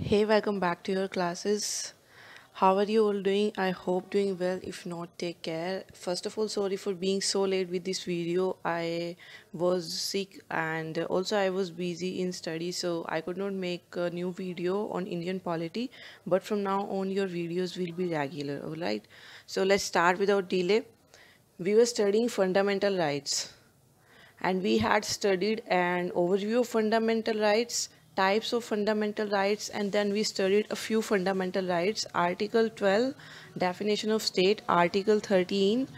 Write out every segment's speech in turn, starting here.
hey welcome back to your classes how are you all doing i hope doing well if not take care first of all sorry for being so late with this video i was sick and also i was busy in study so i could not make a new video on indian polity but from now on your videos will be regular all right so let's start without delay we were studying fundamental rights and we had studied an overview of fundamental rights types of fundamental rights and then we studied a few fundamental rights article 12 definition of state article 13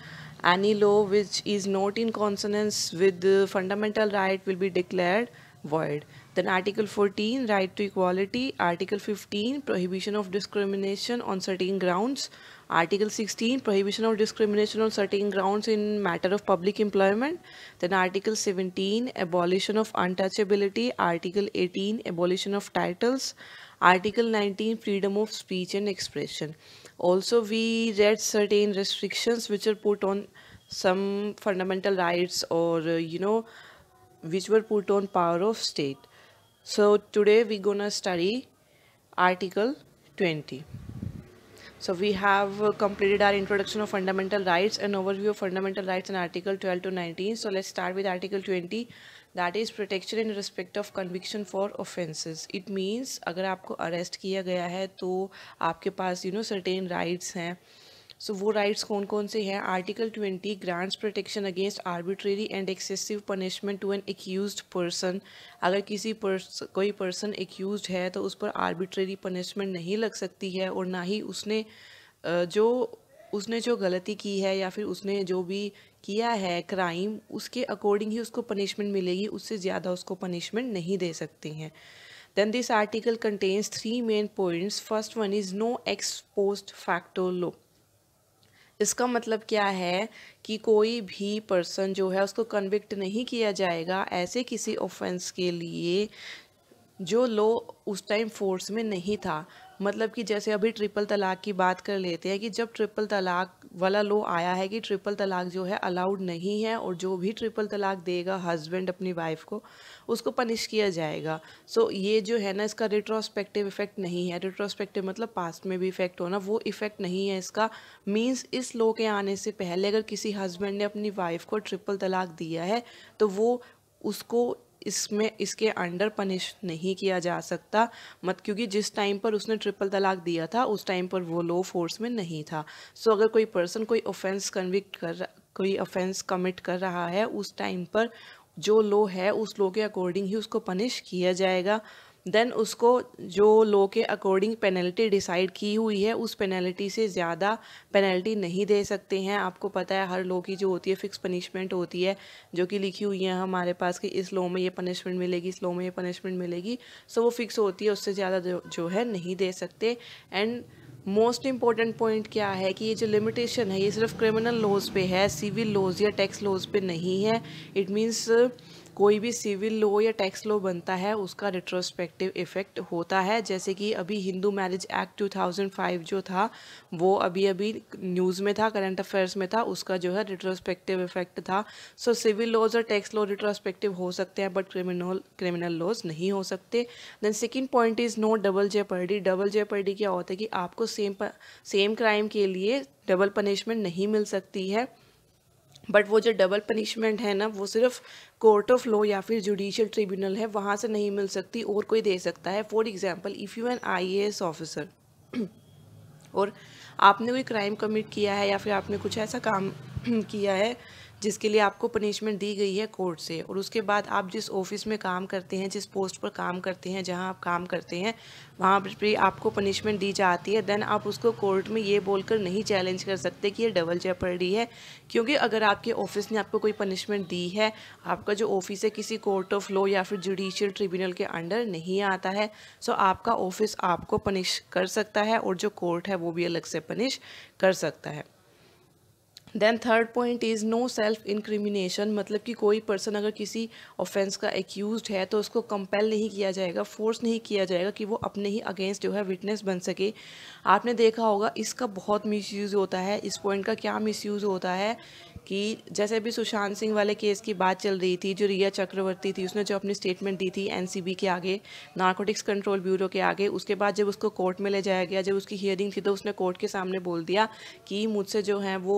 any law which is not in consonance with the fundamental right will be declared void then article 14 right to equality article 15 prohibition of discrimination on certain grounds Article 16 prohibition of discrimination on certain grounds in matter of public employment. Then Article 17 abolition of untouchability. Article 18 abolition of titles. Article 19 freedom of speech and expression. Also we read certain restrictions which are put on some fundamental rights or uh, you know which were put on power of state. So today we're gonna study Article 20. So we have uh, completed our introduction of fundamental rights and overview of fundamental rights in article 12 to 19. So let's start with article 20 that is protection in respect of conviction for offenses. It means agar aapko arrest kiya gaya hai to aapke paas you know certain rights hain so so, वो rights कौन कौन से हैं article twenty grants protection against arbitrary and excessive punishment to an accused person अगर किसी purse कोई person accused है तो उस पर आर्बिट्रेरी पनिशमेंट नहीं लग सकती है और ना ही उसने जो उसने जो गलती की है या फिर उसने जो भी किया है क्राइम उसके अकॉर्डिंग ही उसको पनिशमेंट मिलेगी उससे ज़्यादा उसको पनिशमेंट नहीं दे सकते हैं then this article contains three main points first one is no ex facto look इसका मतलब क्या है कि कोई भी पर्सन जो है उसको कन्विक्ट नहीं किया जाएगा ऐसे किसी ऑफेंस के लिए जो लो उस टाइम फोर्स में नहीं था मतलब कि जैसे अभी ट्रिपल तलाक की बात कर लेते हैं कि जब ट्रिपल तलाक वाला लो आया है कि ट्रिपल तलाक जो है अलाउड नहीं है और जो भी ट्रिपल तलाक देगा हस्बैंड अपनी वाइफ को उसको पनिश किया जाएगा सो so, ये जो है ना इसका रिट्रोस्पेक्टिव इफेक्ट नहीं है रिट्रोस्पेक्टिव मतलब पास्ट में भी इफेक्ट होना वो इफेक्ट नहीं है इसका मीन्स इस लो के आने से पहले अगर किसी हस्बैंड ने अपनी वाइफ को ट्रिपल तलाक दिया है तो वो उसको इसमें इसके अंडर पनिश नहीं किया जा सकता मत क्योंकि जिस टाइम पर उसने ट्रिपल तलाक दिया था उस टाइम पर वो लो फोर्स में नहीं था सो अगर कोई पर्सन कोई ऑफेंस कन्विक्ट कर कोई ऑफेंस कमिट कर रहा है उस टाइम पर जो लो है उस लो के अकॉर्डिंग ही उसको पनिश किया जाएगा देन उसको जो लो के अकॉर्डिंग पेनल्टी डिसाइड की हुई है उस पेनल्टी से ज़्यादा पेनल्टी नहीं दे सकते हैं आपको पता है हर लो की जो होती है फिक्स पनिशमेंट होती है जो कि लिखी हुई है हमारे पास कि इस लो में ये पनिशमेंट मिलेगी इस लो में ये पनिशमेंट मिलेगी सो वो फिक्स होती है उससे ज़्यादा जो, जो है नहीं दे सकते एंड मोस्ट इम्पॉर्टेंट पॉइंट क्या है कि ये जो लिमिटेशन है ये सिर्फ क्रिमिनल लॉज पे है सिविल लॉज या टैक्स लॉज पे नहीं है इट मीन्स कोई भी सिविल लॉ या टैक्स लॉ बनता है उसका रिट्रोस्पेक्टिव इफेक्ट होता है जैसे कि अभी हिंदू मैरिज एक्ट 2005 जो था वो अभी अभी न्यूज़ में था करंट अफेयर्स में था उसका जो है रिट्रोस्पेक्टिव इफेक्ट था सो सिविल लॉज और टैक्स लॉ रिट्रोस्पेक्टिव हो सकते हैं बट क्रिमिनल क्रिमिनल लॉज नहीं हो सकते then second point is no double jeopardy double jeopardy क्या होता है कि आपको सेम सेम क्राइम के लिए डबल पनिशमेंट नहीं मिल सकती है बट वो जो डबल पनिशमेंट है ना वो सिर्फ कोर्ट ऑफ लॉ या फिर जुडिशियल ट्रिब्यूनल है वहाँ से नहीं मिल सकती और कोई दे सकता है for example if you N S officer और आपने कोई क्राइम कमिट किया है या फिर आपने कुछ ऐसा काम किया है जिसके लिए आपको पनिशमेंट दी गई है कोर्ट से और उसके बाद आप जिस ऑफिस में काम करते हैं जिस पोस्ट पर काम करते हैं जहां आप काम करते हैं वहां पर भी आपको पनिशमेंट दी जाती है देन आप उसको कोर्ट में ये बोलकर नहीं चैलेंज कर सकते कि ये डबल जेपर्डी है क्योंकि अगर आपके ऑफिस ने आपको कोई पनिशमेंट दी है आपका जो ऑफिस है किसी कोर्ट ऑफ लॉ या फिर जुडिशियल ट्रिब्यूनल के अंडर नहीं आता है सो आपका ऑफिस आपको पनिश कर सकता है और जो कोर्ट है वो भी अलग से पनिश कर सकता है then third point is no self incrimination मतलब कि कोई पर्सन अगर किसी ऑफेंस का एक्यूज है तो उसको कंपेल नहीं किया जाएगा फोर्स नहीं किया जाएगा कि वो अपने ही अगेंस्ट जो है विटनेस बन सके आपने देखा होगा इसका बहुत मिस होता है इस पॉइंट का क्या मिस होता है कि जैसे अभी सुशांत सिंह वाले केस की बात चल रही थी जो रिया चक्रवर्ती थी उसने जो अपनी स्टेटमेंट दी थी एनसीबी के आगे नारकोटिक्स कंट्रोल ब्यूरो के आगे उसके बाद जब उसको कोर्ट में ले जाया गया जब उसकी हियरिंग थी तो उसने कोर्ट के सामने बोल दिया कि मुझसे जो है वो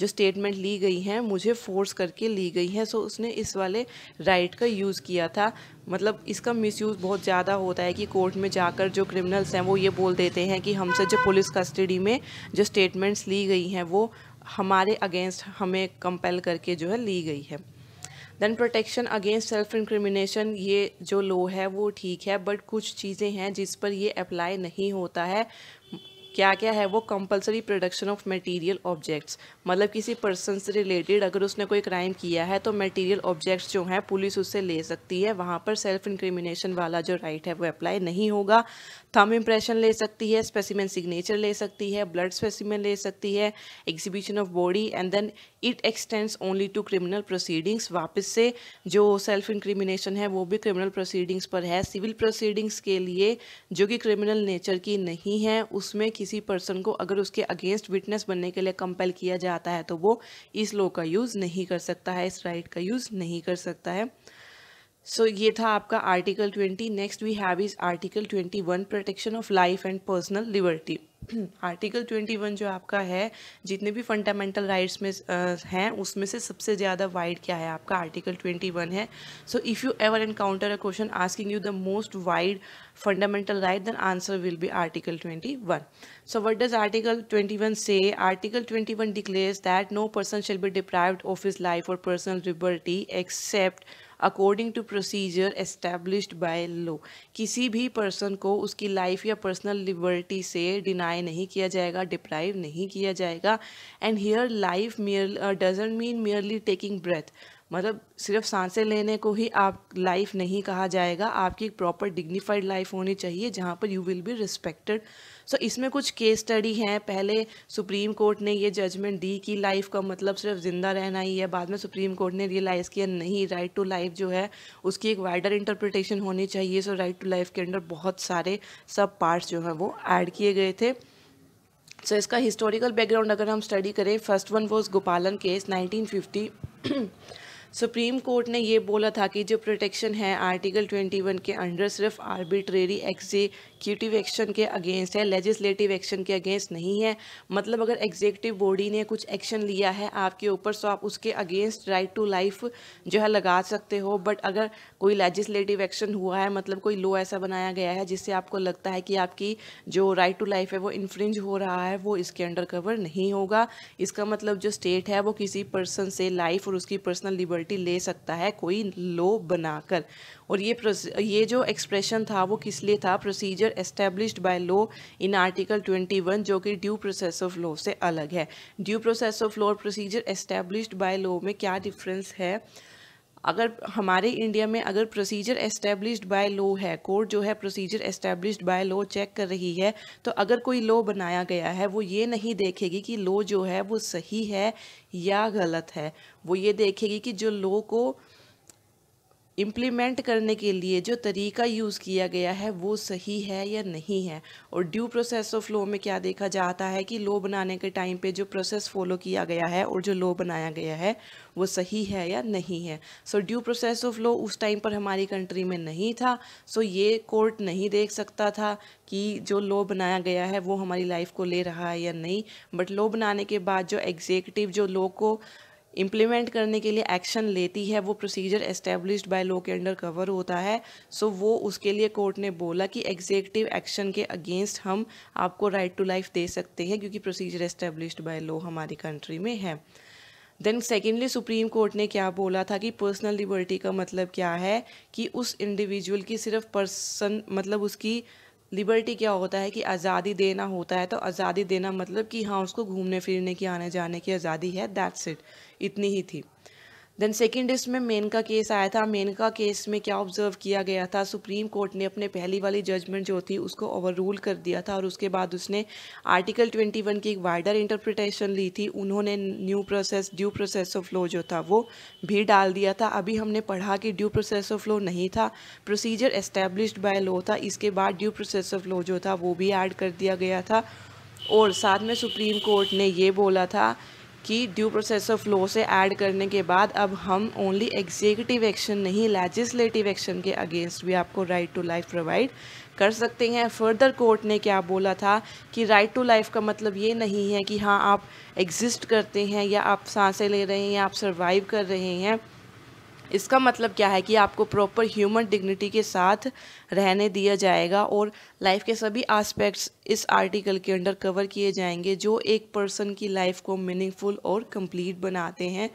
जो स्टेटमेंट ली गई हैं मुझे फोर्स करके ली गई हैं सो उसने इस वाले राइट का यूज़ किया था मतलब इसका मिसयूज़ बहुत ज़्यादा होता है कि कोर्ट में जाकर जो क्रिमिनल्स हैं वो ये बोल देते हैं कि हमसे जो पुलिस कस्टडी में जो स्टेटमेंट्स ली गई हैं वो हमारे अगेंस्ट हमें कंपेल करके जो है ली गई है then protection against self incrimination ये जो लॉ है वो ठीक है बट कुछ चीज़ें हैं जिस पर ये अप्लाई नहीं होता है क्या क्या है वो compulsory production of material objects मतलब किसी पर्सन से रिलेटेड अगर उसने कोई क्राइम किया है तो मटेरियल ऑब्जेक्ट्स जो हैं पुलिस उससे ले सकती है वहाँ पर सेल्फ इंक्रिमिनेशन वाला जो राइट है वो अप्लाई नहीं होगा थम इम्प्रेशन ले सकती है स्पेसिमेन सिग्नेचर ले सकती है ब्लड स्पेसिमेन ले सकती है exhibition of body and then it extends only to criminal proceedings वापस से जो सेल्फ इंक्रिमिनेशन है वो भी क्रिमिनल प्रोसीडिंग्स पर है सिविल प्रोसीडिंग्स के लिए जो कि क्रिमिनल नेचर की नहीं है उसमें किसी पर्सन को अगर उसके अगेंस्ट विटनेस बनने के लिए कंपेल किया जाता है तो वो इस लॉ का यूज़ नहीं कर सकता है इस राइट का यूज़ नहीं कर सकता है सो so, ये था आपका article twenty next we have is article twenty one protection of life and personal liberty article twenty one जो आपका है जितने भी फंडामेंटल राइट्स में हैं उसमें से सबसे ज़्यादा वाइड क्या है आपका आर्टिकल ट्वेंटी वन है so if you ever encounter a question asking you the most wide answer will be article twenty one so 21 does article twenty one 21 article twenty 21 declares that no person shall be deprived of his life और personal liberty except according to procedure established by law किसी भी person को उसकी life या personal liberty से deny नहीं किया जाएगा डिप्राइव नहीं किया जाएगा and here life mere doesn't mean merely taking breath मतलब सिर्फ सांसें लेने को ही आप लाइफ नहीं कहा जाएगा आपकी एक प्रॉपर डिग्निफाइड लाइफ होनी चाहिए जहाँ पर you will be respected so so, इसमें कुछ केस स्टडी हैं पहले सुप्रीम कोर्ट ने ये जजमेंट दी कि लाइफ का मतलब सिर्फ ज़िंदा रहना ही है बाद में सुप्रीम कोर्ट ने रियलाइज़ किया नहीं राइट टू लाइफ जो है उसकी एक वाइडर इंटरप्रिटेशन होनी चाहिए सो राइट टू लाइफ के अंडर बहुत सारे सब पार्ट्स जो हैं वो ऐड किए गए थे सो so, इसका हिस्टोरिकल बैकग्राउंड अगर हम स्टडी करें first one was Gopalan case 1950 supreme court ने ये बोला था कि जो प्रोटेक्शन है आर्टिकल 21 के अंडर सिर्फ आर्बिट्रेरी एक्जीक्यूशन एग्जीक्यूटिव एक्शन के अगेंस्ट है लेजिस्लेटिव एक्शन के अगेंस्ट नहीं है मतलब अगर एग्जीक्यूटिव बॉडी ने कुछ एक्शन लिया है आपके ऊपर सो तो आप उसके अगेंस्ट राइट टू लाइफ जो है लगा सकते हो बट अगर कोई लेजिस्लेटिव एक्शन हुआ है मतलब कोई लॉ ऐसा बनाया गया है जिससे आपको लगता है कि आपकी जो राइट टू लाइफ है वो इन्फ्रिंज हो रहा है वो इसके अंडर कवर नहीं होगा इसका मतलब जो स्टेट है वो किसी पर्सन से लाइफ और उसकी पर्सनल लिबर्टी ले सकता है कोई लॉ बनाकर और ये ये जो एक्सप्रेशन था वो किस लिए था procedure procedure established by law in article 21 जो कि ड्यू प्रोसेस ऑफ लॉ से अलग है due process of law procedure established by law में क्या डिफरेंस है अगर हमारे इंडिया में अगर प्रोसीजर एस्टेब्लिश्ड बाय लॉ है कोर्ट जो है procedure established by law check कर रही है तो अगर कोई लॉ बनाया गया है वो ये नहीं देखेगी कि लॉ जो है वो सही है या गलत है वो ये देखेगी कि जो लॉ को इम्प्लीमेंट करने के लिए जो तरीका यूज़ किया गया है वो सही है या नहीं है और ड्यू प्रोसेस ऑफ लॉ में क्या देखा जाता है कि लॉ बनाने के टाइम पे जो प्रोसेस फॉलो किया गया है और जो लॉ बनाया गया है वो सही है या नहीं है so due process of law उस टाइम पर हमारी कंट्री में नहीं था सो so ये कोर्ट नहीं देख सकता था कि जो लॉ बनाया गया है वो हमारी लाइफ को ले रहा है या नहीं बट लॉ बनाने के बाद जो एग्जीक्यूटिव जो लॉ को इम्प्लीमेंट करने के लिए एक्शन लेती है वो प्रोसीजर एस्टेब्लिश बाय लॉ के अंडर कवर होता है सो so वो उसके लिए कोर्ट ने बोला कि एग्जेक्टिव एक्शन के अगेंस्ट हम आपको राइट टू लाइफ दे सकते हैं क्योंकि प्रोसीजर एस्टेब्लिश बाय लॉ हमारी कंट्री में है देन सेकेंडली सुप्रीम कोर्ट ने क्या बोला था कि पर्सनल लिबर्टी का मतलब क्या है कि उस इंडिविजुअल की सिर्फ पर्सन मतलब उसकी लिबर्टी क्या होता है कि आज़ादी देना होता है तो आज़ादी देना मतलब कि हाँ उसको घूमने फिरने की आने जाने की आज़ादी है दैट्स इट इतनी ही थी देन सेकेंड इसमें मेन का केस आया था मेन का केस में क्या ऑब्जर्व किया गया था सुप्रीम कोर्ट ने अपने पहली वाली जजमेंट जो थी उसको ओवर रूल कर दिया था और उसके बाद उसने आर्टिकल 21 की एक वाइडर इंटरप्रिटेशन ली थी उन्होंने new process due process of law जो था वो भी डाल दिया था अभी हमने पढ़ा कि ड्यू प्रोसेस ऑफ लॉ नहीं था प्रोसीजर एस्टेब्लिश्ड बाय लॉ था इसके बाद ड्यू प्रोसेस ऑफ लॉ जो था वो भी ऐड कर दिया गया था और साथ में सुप्रीम कोर्ट ने ये बोला था कि ड्यू प्रोसेस ऑफ लॉ से ऐड करने के बाद अब हम ओनली एग्जीक्यूटिव एक्शन नहीं लेजिस्लेटिव एक्शन के अगेंस्ट भी आपको राइट टू लाइफ प्रोवाइड कर सकते हैं फर्दर कोर्ट ने क्या बोला था कि राइट टू लाइफ का मतलब ये नहीं है कि हाँ आप एग्जिस्ट करते हैं या आप सांसें ले रहे हैं या आप सर्वाइव कर रहे हैं इसका मतलब क्या है कि आपको प्रॉपर ह्यूमन डिग्निटी के साथ रहने दिया जाएगा और लाइफ के सभी आस्पेक्ट्स इस आर्टिकल के अंडर कवर किए जाएंगे जो एक पर्सन की लाइफ को मीनिंगफुल और कंप्लीट बनाते हैं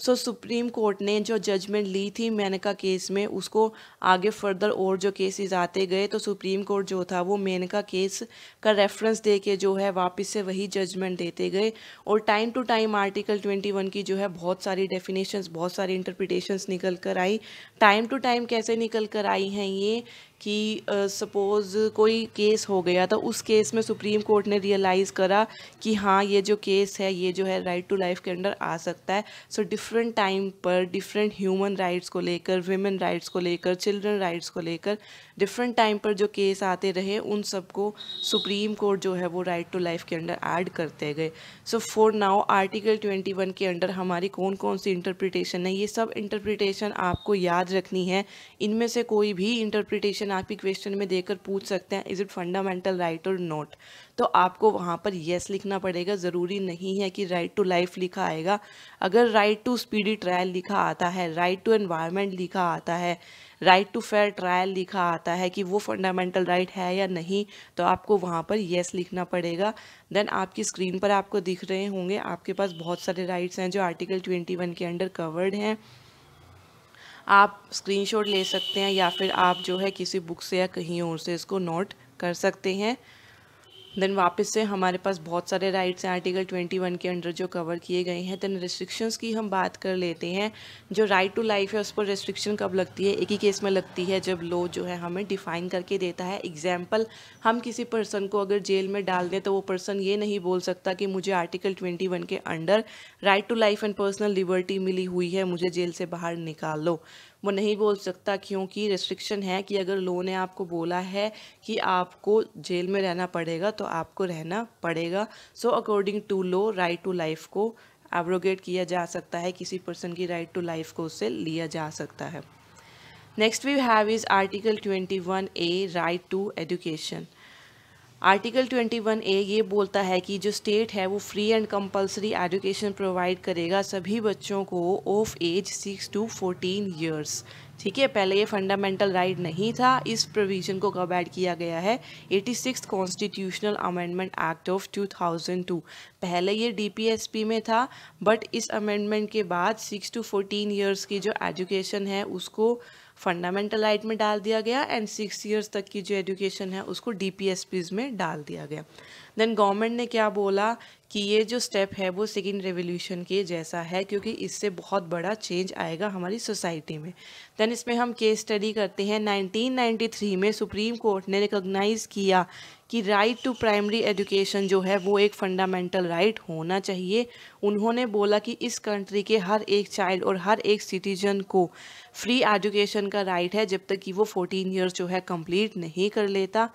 सो so, सुप्रीम कोर्ट ने जो जजमेंट ली थी मेनका केस में उसको आगे फर्दर और जो केसेस आते गए तो सुप्रीम कोर्ट जो था वो मेनका केस का रेफरेंस दे के जो है वापस से वही जजमेंट देते गए और टाइम टू टाइम आर्टिकल 21 की जो है बहुत सारी डेफिनेशंस बहुत सारी इंटरप्रिटेशंस निकल कर आई टाइम टू टाइम कैसे निकल कर आई हैं ये कि सपोज़ uh, कोई केस हो गया तो उस केस में सुप्रीम कोर्ट ने रियलाइज़ करा कि हाँ ये जो केस है ये जो है राइट टू लाइफ के अंडर आ सकता है सो डिफरेंट टाइम पर डिफरेंट ह्यूमन राइट्स को लेकर वेमेन राइट्स को लेकर चिल्ड्रन राइट्स को लेकर डिफरेंट टाइम पर जो केस आते रहे उन सबको सुप्रीम कोर्ट जो है वो राइट टू लाइफ के अंडर ऐड करते गए सो फॉर नाउ आर्टिकल 21 के अंडर हमारी कौन कौन सी इंटरप्रिटेशन है ये सब इंटरप्रिटेशन आपको याद रखनी है इनमें से कोई भी इंटरप्रिटेशन आप ही क्वेश्चन में देकर पूछ सकते हैं इज़ इट फंडामेंटल राइट और नॉट तो आपको वहाँ पर येस लिखना पड़ेगा ज़रूरी नहीं है कि राइट टू लाइफ लिखा आएगा अगर राइट टू स्पीडी ट्रायल लिखा आता है राइट टू एनवायरमेंट लिखा आता है राइट टू फेयर ट्रायल लिखा आता है कि वो फंडामेंटल राइट right है या नहीं तो आपको वहाँ पर येस yes लिखना पड़ेगा देन आपकी स्क्रीन पर आपको दिख रहे होंगे आपके पास बहुत सारे राइट्स हैं जो आर्टिकल ट्वेंटी वन के अंडर कवर्ड हैं आप स्क्रीनशॉट ले सकते हैं या फिर आप जो है किसी बुक से या कहीं और से इसको नोट कर सकते हैं देन वापस से हमारे पास बहुत सारे राइट्स हैं आर्टिकल 21 के अंडर जो कवर किए गए हैं देन रिस्ट्रिक्शंस की हम बात कर लेते हैं जो राइट टू लाइफ है उस पर रिस्ट्रिक्शन कब लगती है एक ही केस में लगती है जब लॉ जो है हमें डिफाइन करके देता है एग्जाम्पल हम किसी पर्सन को अगर जेल में डाल दें तो वो पर्सन ये नहीं बोल सकता कि मुझे आर्टिकल ट्वेंटी के under right to life and personal liberty मिली हुई है मुझे जेल से बाहर निकाल लो वो नहीं बोल सकता क्योंकि रिस्ट्रिक्शन है कि अगर लो ने आपको बोला है कि आपको जेल में रहना पड़ेगा तो आपको रहना पड़ेगा so according to law right to life को एब्रोगेट किया जा सकता है किसी पर्सन की राइट टू लाइफ को उससे लिया जा सकता है next we have is article twenty one A right to education article 21 A ये बोलता है कि जो स्टेट है वो free and compulsory education provide करेगा सभी बच्चों को of age six to fourteen years ठीक है पहले ये फंडामेंटल राइट नहीं था इस प्रोविज़न को कब ऐड किया गया है eighty six constitutional amendment act of two thousand two पहले ये डीपीएसपी में था बट इस अमेंडमेंट के बाद सिक्स टू फोर्टीन ईयर्स की जो एजुकेशन है उसको फंडामेंटल राइट में डाल दिया गया एंड सिक्स ईयर्स तक की जो एजुकेशन है उसको डी में डाल दिया गया देन गवर्नमेंट ने क्या बोला कि ये जो स्टेप है वो सेकेंड रेवोल्यूशन के जैसा है क्योंकि इससे बहुत बड़ा चेंज आएगा हमारी सोसाइटी में देन इसमें हम केस स्टडी करते हैं 1993 में सुप्रीम कोर्ट ने रिकॉग्नाइज़ किया कि राइट टू प्राइमरी एजुकेशन जो है वो एक फंडामेंटल राइट right होना चाहिए उन्होंने बोला कि इस कंट्री के हर एक चाइल्ड और हर एक सिटीजन को फ्री एजुकेशन का राइट है जब तक कि वो फोर्टीन ईयर्स जो है कंप्लीट नहीं कर लेता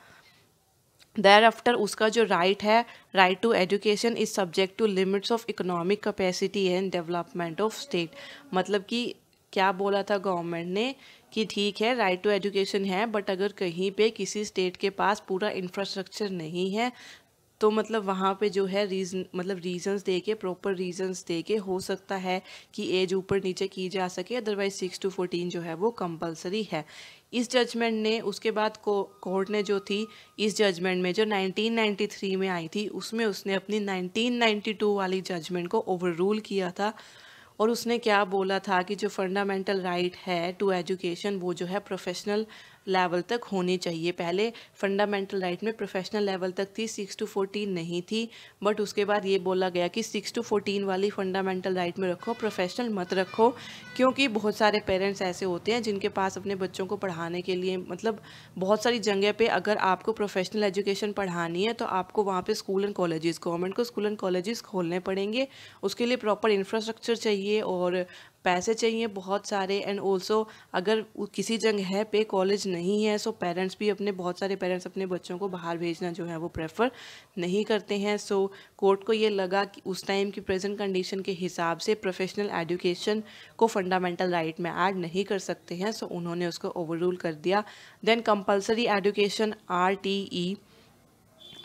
देर आफ्टर उसका जो राइट right है right to education is subject to limits of economic capacity and development of state मतलब कि क्या बोला था गवर्नमेंट ने कि ठीक है राइट टू एजुकेशन है बट अगर कहीं पे किसी स्टेट के पास पूरा इंफ्रास्ट्रक्चर नहीं है तो मतलब वहाँ पे जो है रीज़न मतलब रीज़न्स दे के प्रॉपर रीज़न्स दे के हो सकता है कि एज ऊपर नीचे की जा सके अदरवाइज सिक्स टू फोर्टीन जो है वो कंपलसरी है इस जजमेंट ने उसके बाद को कोर्ट ने जो थी इस जजमेंट में जो 1993 में आई थी उसमें उसने अपनी 1992 वाली जजमेंट को ओवर रूल किया था और उसने क्या बोला था कि जो फंडामेंटल राइट right है टू एजुकेशन वो जो है प्रोफेशनल लेवल तक होनी चाहिए पहले फंडामेंटल राइट में प्रोफेशनल लेवल तक थी सिक्स टू फोर्टीन नहीं थी बट उसके बाद ये बोला गया कि सिक्स टू फोर्टीन वाली फंडामेंटल राइट में रखो प्रोफेशनल मत रखो क्योंकि बहुत सारे पेरेंट्स ऐसे होते हैं जिनके पास अपने बच्चों को पढ़ाने के लिए मतलब बहुत सारी जगह पर अगर आपको प्रोफेशनल एजुकेशन पढ़ानी है तो आपको वहाँ पे स्कूल एंड कॉलेजेस गवर्नमेंट को स्कूल एंड कॉलेजेस खोलने पड़ेंगे उसके लिए प्रॉपर इंफ्रास्ट्रक्चर चाहिए और पैसे चाहिए बहुत सारे एंड ऑल्सो अगर किसी जगह पे कॉलेज नहीं है सो पेरेंट्स भी अपने बहुत सारे पेरेंट्स अपने बच्चों को बाहर भेजना जो है वो प्रेफर नहीं करते हैं सो so, कोर्ट को ये लगा कि उस टाइम की प्रेजेंट कंडीशन के हिसाब से प्रोफेशनल एजुकेशन को फंडामेंटल राइट right में ऐड नहीं कर सकते हैं सो so, उन्होंने उसको ओवर कर दिया then compulsory education R T E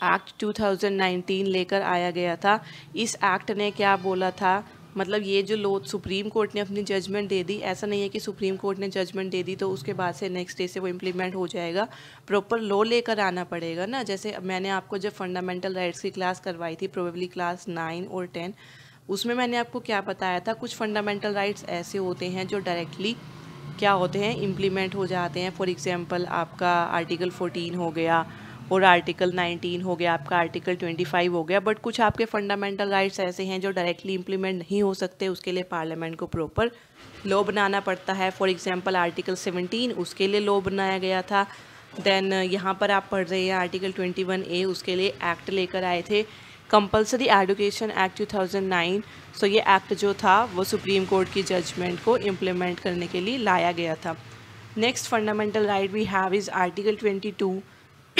act 2019 लेकर आया गया था इस एक्ट ने क्या बोला था मतलब ये जो लो सुप्रीम कोर्ट ने अपनी जजमेंट दे दी ऐसा नहीं है कि सुप्रीम कोर्ट ने जजमेंट दे दी तो उसके बाद से नेक्स्ट डे से वो इम्प्लीमेंट हो जाएगा प्रॉपर लॉ लेकर आना पड़ेगा ना जैसे मैंने आपको जब फंडामेंटल राइट्स की क्लास करवाई थी प्रोबेबली क्लास नाइन और टेन उसमें मैंने आपको क्या बताया था कुछ फंडामेंटल राइट्स ऐसे होते हैं जो डायरेक्टली क्या होते हैं इम्प्लीमेंट हो जाते हैं फॉर एग्ज़ाम्पल आपका आर्टिकल फोर्टीन हो गया और आर्टिकल 19 हो गया आपका आर्टिकल 25 हो गया बट कुछ आपके फंडामेंटल राइट्स ऐसे हैं जो डायरेक्टली इंप्लीमेंट नहीं हो सकते उसके लिए पार्लियामेंट को प्रॉपर लॉ बनाना पड़ता है फॉर एग्जांपल आर्टिकल 17 उसके लिए लॉ बनाया गया था देन यहाँ पर आप पढ़ रहे हैं आर्टिकल ट्वेंटी ए उसके लिए एक्ट लेकर आए थे कंपल्सरी एडुकेशन एक्ट 2009 सो ये एक्ट जो था वो सुप्रीम कोर्ट की जजमेंट को इम्प्लीमेंट करने के लिए लाया गया था next fundamental right we have is article 22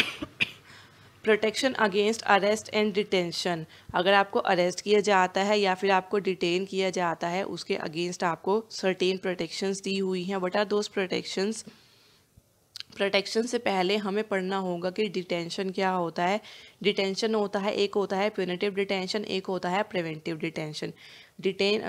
protection against arrest and detention अगर आपको अरेस्ट किया जाता है या फिर आपको डिटेन किया जाता है उसके अगेंस्ट आपको सर्टेन प्रोटेक्शंस दी हुई हैं what are those protections protection से पहले हमें पढ़ना होगा कि डिटेंशन क्या होता है डिटेंशन होता है एक होता है प्यूनेटिव डिटेंशन एक होता है प्रिवेंटिव डिटेंशन डिटेन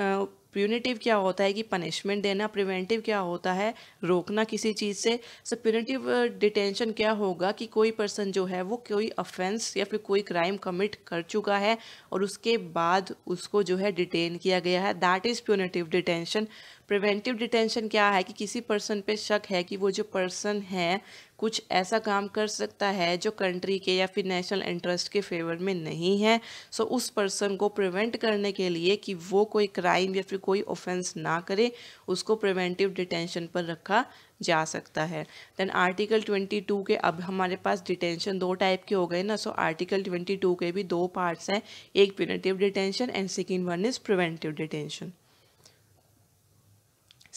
प्यूनिटिव क्या होता है कि पनिशमेंट देना प्रिवेंटिव क्या होता है रोकना किसी चीज़ से सो प्यूनिटिव डिटेंशन क्या होगा कि कोई पर्सन जो है वो कोई अफेंस या फिर कोई क्राइम कमिट कर चुका है और उसके बाद उसको जो है डिटेन किया गया है that is punitive detention preventive detention क्या है कि किसी पर्सन पे शक है कि वो जो पर्सन है कुछ ऐसा काम कर सकता है जो कंट्री के या फिर नेशनल इंटरेस्ट के फेवर में नहीं है सो so, उस पर्सन को प्रिवेंट करने के लिए कि वो कोई क्राइम या फिर कोई ऑफेंस ना करे उसको प्रिवेंटिव डिटेंशन पर रखा जा सकता है देन आर्टिकल 22 के अब हमारे पास डिटेंशन दो टाइप के हो गए ना सो आर्टिकल 22 के भी दो पार्ट्स हैं एक preventive detention and second one is preventive detention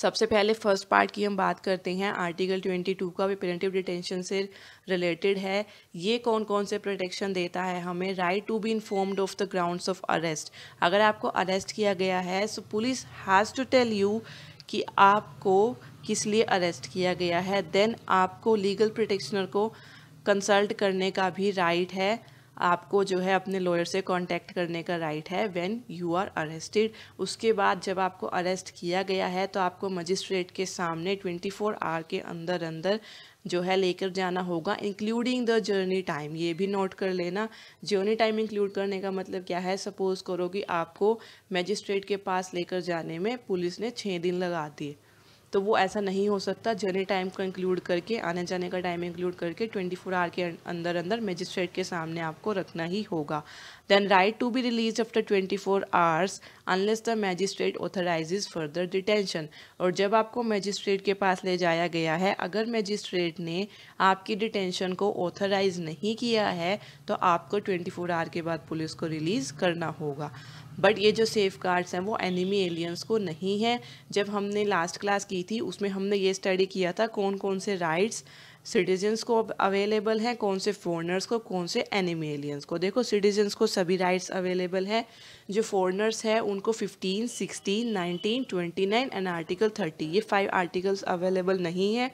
सबसे पहले फर्स्ट पार्ट की हम बात करते हैं आर्टिकल 22 का भी पेरेंटिव डिटेंशन से रिलेटेड है ये कौन कौन से प्रोटेक्शन देता है हमें right to be informed of the grounds of arrest अगर आपको अरेस्ट किया गया है so police has to tell you कि आपको किस लिए अरेस्ट किया गया है देन आपको लीगल प्रोटेक्शनर को कंसल्ट करने का भी राइट right है आपको जो है अपने लॉयर से कांटेक्ट करने का राइट है व्हेन यू आर अरेस्टेड उसके बाद जब आपको अरेस्ट किया गया है तो आपको मजिस्ट्रेट के सामने ट्वेंटी फोर आवर के अंदर अंदर जो है लेकर जाना होगा इंक्लूडिंग द जर्नी टाइम ये भी नोट कर लेना जर्नी टाइम इंक्लूड करने का मतलब क्या है सपोज करो कि आपको मजिस्ट्रेट के पास लेकर जाने में पुलिस ने छः दिन लगा दिए तो वो ऐसा नहीं हो सकता जर्नी टाइम को इंक्लूड करके आने जाने का टाइम इंक्लूड करके 24 आवर के अंदर अंदर मजिस्ट्रेट के सामने आपको रखना ही होगा then right to be release after 24 four hours unless the magistrate authorises further detention और जब आपको मैजिस्ट्रेट के पास ले जाया गया है अगर मैजिस्ट्रेट ने आपकी डिटेंशन को ऑथराइज नहीं किया है तो आपको 24 आवर के बाद पुलिस को रिलीज़ करना होगा बट ये जो सेफ गार्ड्स हैं वो एनिमी एलियंस को नहीं है जब हमने लास्ट क्लास की थी उसमें हमने ये स्टडी किया था कौन कौन से राइट्स सिटीजन्स को अवेलेबल हैं कौन से फॉरनर्स को कौन से एनिमी एलियंस को देखो सिटीजन्स को सभी राइट्स अवेलेबल हैं जो फॉरनर्स हैं उनको 15, 16, 19, 29 एंड आर्टिकल 30 ये फाइव आर्टिकल्स अवेलेबल नहीं है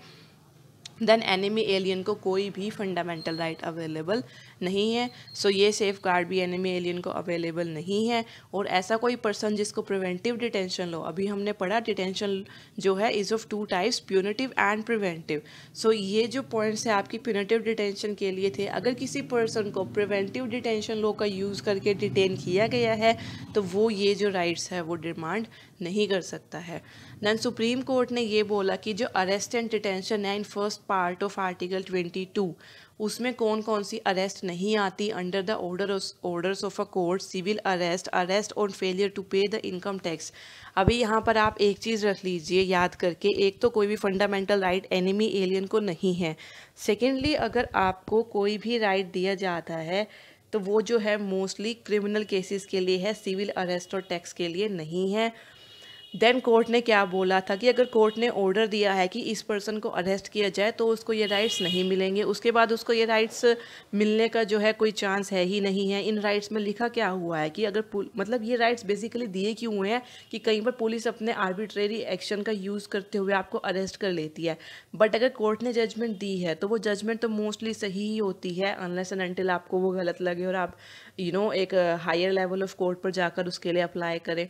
देन एनिमी एलियन को कोई भी फंडामेंटल राइट अवेलेबल नहीं है सो so, ये सेफ गार्ड भी एनिमी एलियन को अवेलेबल नहीं है और ऐसा कोई पर्सन जिसको प्रिवेंटिव डिटेंशन लो अभी हमने पढ़ा डिटेंशन जो है is of two types punitive and preventive so ये जो पॉइंट्स है आपकी प्यूनिटिव डिटेंशन के लिए थे अगर किसी पर्सन को प्रिवेंटिव डिटेंशन लो का यूज़ करके डिटेन किया गया है तो वो ये जो राइट्स है वो डिमांड नहीं कर सकता है दैन सुप्रीम कोर्ट ने ये बोला कि जो अरेस्ट एंड डिटेंशन है in first part of article twenty two उसमें कौन कौन सी अरेस्ट नहीं आती under the order orders of a court civil arrest arrest on failure to pay the income tax अभी यहाँ पर आप एक चीज़ रख लीजिए याद करके एक तो कोई भी फंडामेंटल राइट एनिमी एलियन को नहीं है सेकेंडली अगर आपको कोई भी राइट दिया जाता है तो वो जो है मोस्टली क्रिमिनल केसेस के लिए है सिविल अरेस्ट और टैक्स के लिए नहीं है देन कोर्ट ने क्या बोला था कि अगर कोर्ट ने ऑर्डर दिया है कि इस पर्सन को अरेस्ट किया जाए तो उसको ये राइट्स नहीं मिलेंगे उसके बाद उसको ये राइट्स मिलने का जो है कोई चांस है ही नहीं है इन राइट्स में लिखा क्या हुआ है कि अगर मतलब ये राइट्स बेसिकली दिए क्यों हुए हैं कि कहीं पर पुलिस अपने आर्बिट्रेरी एक्शन का यूज़ करते हुए आपको अरेस्ट कर लेती है बट अगर कोर्ट ने जजमेंट दी है तो वो जजमेंट तो मोस्टली सही ही होती है अनलेस एंड अनटिल आपको वो गलत लगे और आप यू you नो know, एक हायर लेवल ऑफ कोर्ट पर जाकर उसके लिए अप्लाई करें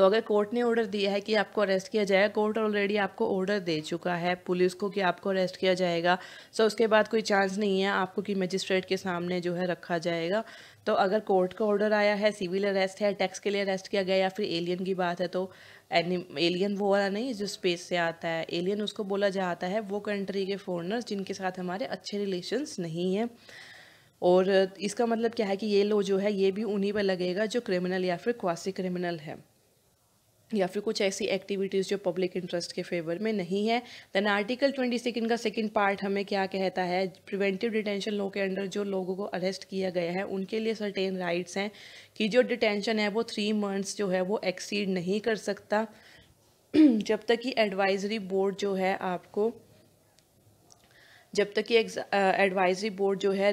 तो अगर कोर्ट ने ऑर्डर दिया है कि आपको अरेस्ट किया जाएगा कोर्ट ऑलरेडी आपको ऑर्डर दे चुका है पुलिस को कि आपको अरेस्ट किया जाएगा सो उसके बाद कोई चांस नहीं है आपको कि मजिस्ट्रेट के सामने जो है रखा जाएगा तो अगर कोर्ट का ऑर्डर आया है सिविल अरेस्ट है टैक्स के लिए अरेस्ट किया गया या फिर एलियन की बात है तो एलियन वो वाला नहीं जो स्पेस से आता है एलियन उसको बोला जाता है वो कंट्री के फॉरनर्स जिनके साथ हमारे अच्छे रिलेशंस नहीं हैं और इसका मतलब क्या है कि ये लो जो है ये भी उन्हीं पर लगेगा जो क्रिमिनल या फिर क्वासी क्रिमिनल है या फिर कुछ ऐसी एक्टिविटीज़ जो पब्लिक इंटरेस्ट के फेवर में नहीं है देन आर्टिकल ट्वेंटी सेकेंड का सेकेंड पार्ट हमें क्या कहता है प्रिवेंटिव डिटेंशन लॉ के अंडर जो लोगों को अरेस्ट किया गया है उनके लिए सर्टेन राइट्स हैं कि जो डिटेंशन है वो थ्री मंथ्स जो है वो एक्सीड नहीं कर सकता जब तक कि एडवाइजरी बोर्ड जो है आपको जब तक ये एडवाइजरी बोर्ड जो है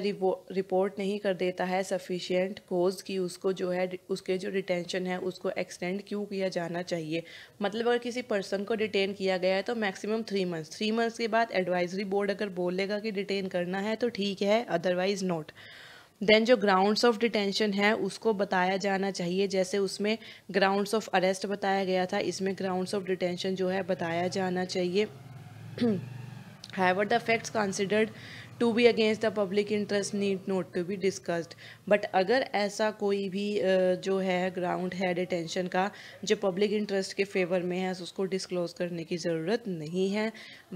रिपोर्ट नहीं कर देता है सफिशियंट कोज की उसको जो है उसके जो डिटेंशन है उसको एक्सटेंड क्यों किया जाना चाहिए मतलब अगर किसी पर्सन को डिटेन किया गया है तो maximum three months three months के बाद एडवाइजरी बोर्ड अगर बोलेगा कि डिटेन करना है तो ठीक है अदरवाइज़ नॉट देन जो ग्राउंड्स ऑफ डिटेंशन है उसको बताया जाना चाहिए जैसे उसमें ग्राउंड्स ऑफ अरेस्ट बताया गया था इसमें ग्राउंड्स ऑफ डिटेंशन जो है बताया जाना चाहिए however the facts considered to be against the public interest need not to be discussed but अगर ऐसा कोई भी जो है ग्राउंड है डिटेंशन का जो पब्लिक इंटरेस्ट के फेवर में है उसको डिस्क्लोज करने की ज़रूरत नहीं है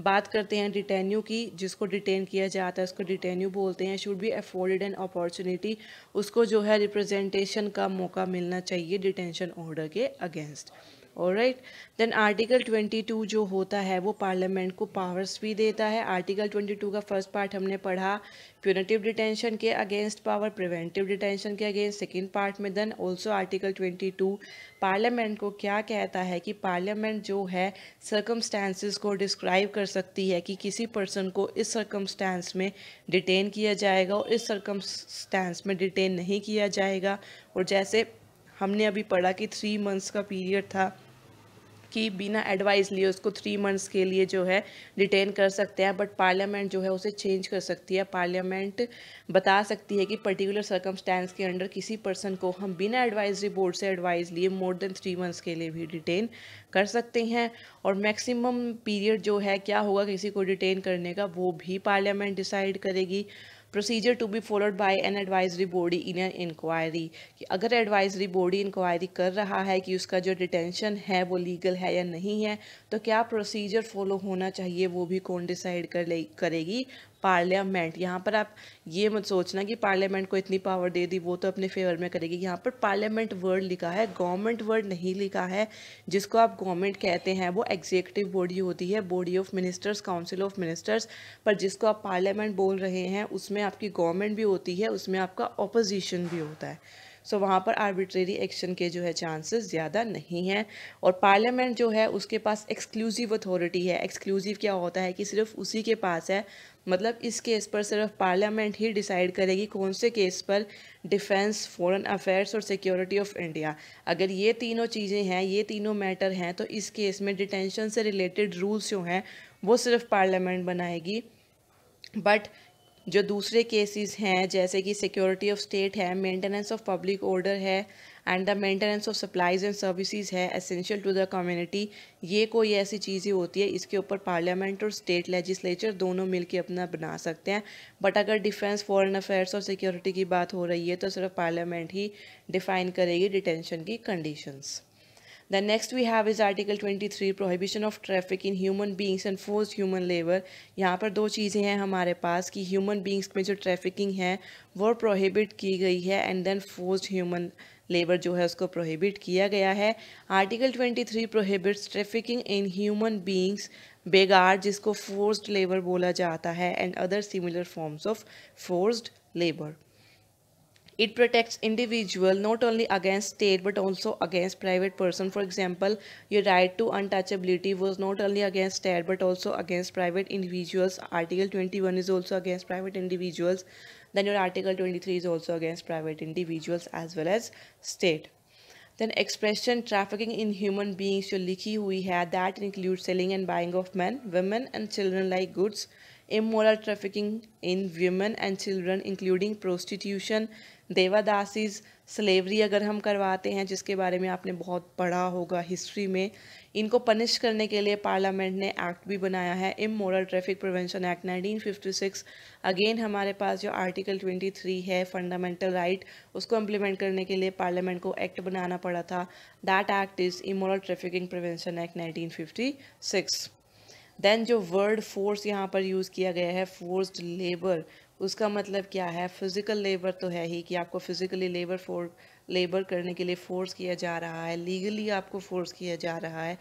बात करते हैं डिटेन्यू की जिसको डिटेन किया जाता है उसको डिटेन्यू बोलते हैं should be afforded an opportunity उसको जो है रिप्रजेंटेशन का मौका मिलना चाहिए डिटेंशन ऑर्डर के अगेंस्ट और राइट देन आर्टिकल 22 जो होता है वो पार्लियामेंट को पावर्स भी देता है आर्टिकल 22 का फर्स्ट पार्ट हमने पढ़ा प्यूनिटिव डिटेंशन के अगेंस्ट पावर प्रिवेंटिव डिटेंशन के अगेंस्ट सेकेंड पार्ट में देन ऑल्सो आर्टिकल 22 पार्लियामेंट को क्या कहता है कि पार्लियामेंट जो है सर्कमस्टांसिस को डिस्क्राइब कर सकती है कि किसी पर्सन को इस सर्कमस्टांस में डिटेन किया जाएगा और इस सर्कमस्टांस में डिटेन नहीं किया जाएगा और जैसे हमने अभी पढ़ा कि थ्री मंथ्स का पीरियड था कि बिना एडवाइस लिए उसको थ्री मंथ्स के लिए जो है डिटेन कर सकते हैं बट पार्लियामेंट जो है उसे चेंज कर सकती है पार्लियामेंट बता सकती है कि पर्टिकुलर सर्कमस्टेंस के अंडर किसी पर्सन को हम बिना एडवाइजरी बोर्ड से एडवाइस लिए मोर देन थ्री मंथ्स के लिए भी डिटेन कर सकते हैं और मैक्सिमम पीरियड जो है क्या होगा किसी को डिटेन करने का वो भी पार्लियामेंट डिसाइड करेगी procedure to be followed by an advisory body in an inquiry कि अगर एडवाइजरी बॉडी इंक्वायरी कर रहा है कि उसका जो डिटेंशन है वो लीगल है या नहीं है तो क्या प्रोसीजर फॉलो होना चाहिए वो भी कौन डिसाइड कर ले करेगी पार्लियामेंट यहाँ पर आप ये मत सोचना कि पार्लियामेंट को इतनी पावर दे दी वो तो अपने फेवर में करेगी यहाँ पर पार्लियामेंट वर्ड लिखा है गवर्नमेंट वर्ड नहीं लिखा है जिसको आप गवर्नमेंट कहते हैं वो एग्जीक्यूटिव बॉडी होती है body of ministers council of ministers पर जिसको आप पार्लियामेंट बोल रहे हैं उसमें आपकी गवर्नमेंट भी होती है उसमें आपका ऑपोजिशन भी होता है सो वहाँ पर आर्बिट्रेरी एक्शन के जो है चांसेस ज़्यादा नहीं हैं और पार्लियामेंट जो है उसके पास एक्सक्लूसिव अथॉरिटी है एक्सक्लूसिव क्या होता है कि सिर्फ उसी के पास है मतलब इस केस पर सिर्फ पार्लियामेंट ही डिसाइड करेगी कौन से केस पर डिफेंस फॉरेन अफेयर्स और सिक्योरिटी ऑफ इंडिया अगर ये तीनों चीज़ें हैं ये तीनों मैटर हैं तो इस केस में डिटेंशन से रिलेटेड रूल्स जो हैं वो सिर्फ पार्लियामेंट बनाएगी बट जो दूसरे केसेस हैं जैसे कि सिक्योरिटी ऑफ स्टेट है मेंटेनेंस ऑफ पब्लिक ऑर्डर है and the maintenance of supplies and services है एसेंशियल टू द कम्युनिटी ये कोई ऐसी चीज़ ही होती है इसके ऊपर पार्लियामेंट और स्टेट लेजिस्लेचर दोनों मिलकर अपना बना सकते हैं बट अगर डिफेंस फॉरन अफेयर्स और सिक्योरिटी की बात हो रही है तो सिर्फ पार्लियामेंट ही डिफाइन करेगी डिटेंशन की conditions Then next we have is Article 23 Prohibition of Traffic in Human Beings and Forced Human Labor. यहाँ पर दो चीज़ें हैं हमारे पास कि ह्यूमन बींग्स में जो ट्रैफिकिंग है वो प्रोहिबिट की गई है and then forced human labour जो है उसको प्रोहिबिट किया गया है article 23 prohibits trafficking in human beings बेगार जिसको फोर्स्ड लेबर बोला जाता है and other similar forms of forced labour It protects individual not only against state but also against private person. For example, your right to untouchability was not only against state but also against private individuals. Article 21 is also against private individuals. Then your article 23 is also against private individuals as well as state. Then expression trafficking in human beings जो leaky we had that includes selling and buying of men, women and children like goods, immoral trafficking in women and children including prostitution, devadasis slavery अगर हम करवाते हैं जिसके बारे में आपने बहुत पढ़ा होगा हिस्ट्री में इनको पनिश करने के लिए पार्लियामेंट ने एक्ट भी बनाया है immoral traffic prevention act 1956 again हमारे पास जो आर्टिकल 23 है फंडामेंटल राइट right, उसको इम्प्लीमेंट करने के लिए पार्लियामेंट को एक्ट बनाना पड़ा था that act is immoral trafficking prevention act nineteen then जो वर्ड फोर्स यहाँ पर यूज़ किया गया है फोर्स्ड लेबर उसका मतलब क्या है फिज़िकल लेबर तो है ही कि आपको फिज़िकली लेबर फोर लेबर करने के लिए फ़ोर्स किया जा रहा है लीगली आपको फ़ोर्स किया जा रहा है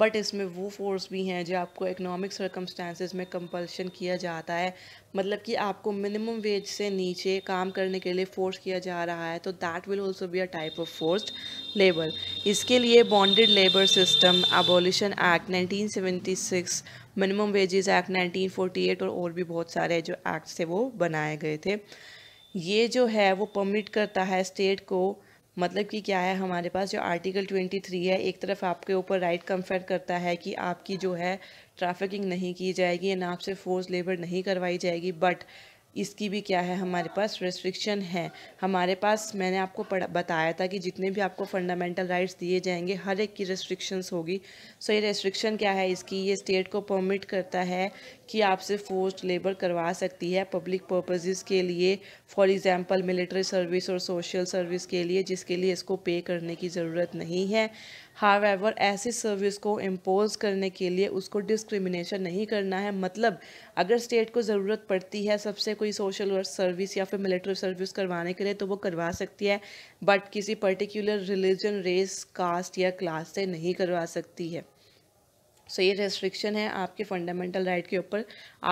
बट इसमें वो फोर्स भी हैं जो आपको इकोनॉमिक सर्कमस्टांसिस में कंपल्शन किया जाता है मतलब कि आपको मिनिमम वेज से नीचे काम करने के लिए फोर्स किया जा रहा है तो that will also be a type of forced labour इसके लिए bonded labour system abolition act nineteen minimum wages act 1948 और और भी बहुत सारे जो एक्ट थे वो बनाए गए थे ये जो है वो परमिट करता है स्टेट को मतलब कि क्या है हमारे पास जो आर्टिकल 23 है एक तरफ आपके ऊपर राइट कंफर्ट करता है कि आपकी जो है ट्रैफिकिंग नहीं की जाएगी एंड आपसे फोर्स लेबर नहीं करवाई जाएगी बट इसकी भी क्या है हमारे पास रेस्ट्रिक्शन है हमारे पास मैंने आपको पढ़ा बताया था कि जितने भी आपको फंडामेंटल राइट्स दिए जाएंगे हर एक की रेस्ट्रिक्शंस होगी सो so, ये रेस्ट्रिक्शन क्या है इसकी ये स्टेट को परमिट करता है कि आपसे फोर्स्ड लेबर करवा सकती है पब्लिक पर्पजेज़ के लिए फॉर एग्ज़ाम्पल मिलिट्री सर्विस और सोशल सर्विस के लिए जिसके लिए इसको पे करने की ज़रूरत नहीं है हावेवर ऐसी सर्विस को इम्पोज करने के लिए उसको डिस्क्रिमिनेशन नहीं करना है मतलब अगर स्टेट को ज़रूरत पड़ती है सबसे कोई सोशल वर्क सर्विस या फिर मिलिट्री सर्विस करवाने के लिए तो वो करवा सकती है बट किसी पर्टिकुलर रिलीजन रेस कास्ट या क्लास से नहीं करवा सकती है सो ये रेस्ट्रिक्शन है आपके फंडामेंटल राइट के ऊपर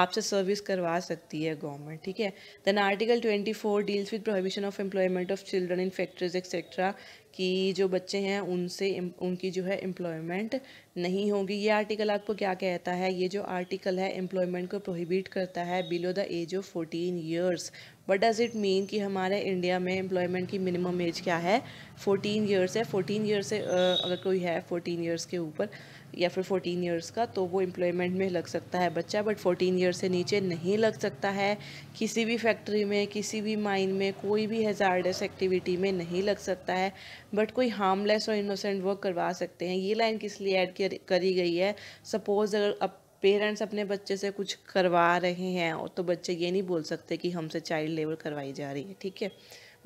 आपसे सर्विस करवा सकती है गवर्नमेंट ठीक है then article 24 deals with prohibition of employment of children in factories etcetera कि जो बच्चे हैं उनसे उनकी जो है एम्प्लॉयमेंट नहीं होगी ये आर्टिकल आपको क्या कहता है ये जो आर्टिकल है एम्प्लॉयमेंट को प्रोहिबिट करता है below the age of fourteen years but does it mean कि हमारे इंडिया में एम्प्लॉयमेंट की मिनिमम एज क्या है फोर्टीन ईयर्स है फोर्टीन ईयर्स से अगर कोई है फोर्टीन ईयर्स के ऊपर या फिर फोर्टीन ईयर्स का तो वो एम्प्लॉयमेंट में लग सकता है बच्चा बट फोर्टीन ईयर से नीचे नहीं लग सकता है किसी भी फैक्ट्री में किसी भी माइन में कोई भी हेजार्डस एक्टिविटी में नहीं लग सकता है बट कोई हार्मलेस और इनोसेंट वर्क करवा सकते हैं ये लाइन किस लिए ऐड करी गई है सपोज़ अगर अब पेरेंट्स अपने बच्चे से कुछ करवा रहे हैं और तो बच्चे ये नहीं बोल सकते कि हमसे चाइल्ड लेबर करवाई जा रही है ठीक है